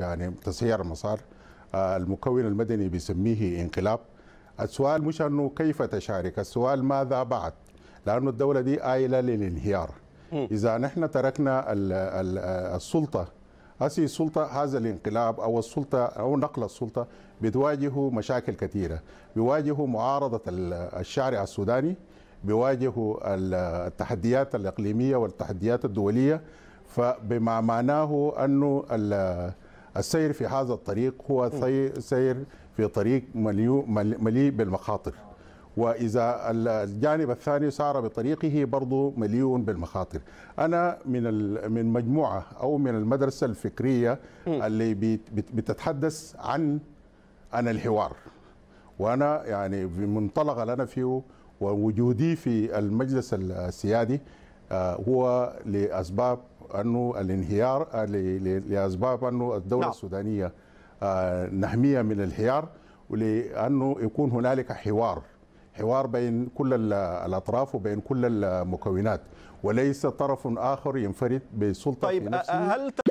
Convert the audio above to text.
يعني تسير المسار آه، المكون المدني بيسميه انقلاب السؤال مش انه كيف تشارك السؤال ماذا بعد لأن الدولة دي آيلة للانهيار إذا نحن تركنا السلطة هذه السلطة هذا الانقلاب أو السلطة أو نقل السلطة بتواجه مشاكل كثيرة بيواجه معارضة الشارع السوداني بيواجه التحديات الإقليمية والتحديات الدولية فبما معناه أنه السير في هذا الطريق هو سير في طريق مليء بالمخاطر وإذا الجانب الثاني سار بطريقه برضه مليء بالمخاطر أنا من من مجموعة أو من المدرسة الفكرية اللي بتتحدث عن عن الحوار وأنا يعني في منطلق أنا فيه ووجودي في المجلس السيادي آه، هو لأسباب انه الانهيار لاسباب انه الدوله نعم. السودانيه آه، نحميه من الانهيار ولانه يكون هنالك حوار حوار بين كل الاطراف وبين كل المكونات وليس طرف اخر ينفرد بسلطه طيب في نفسه هل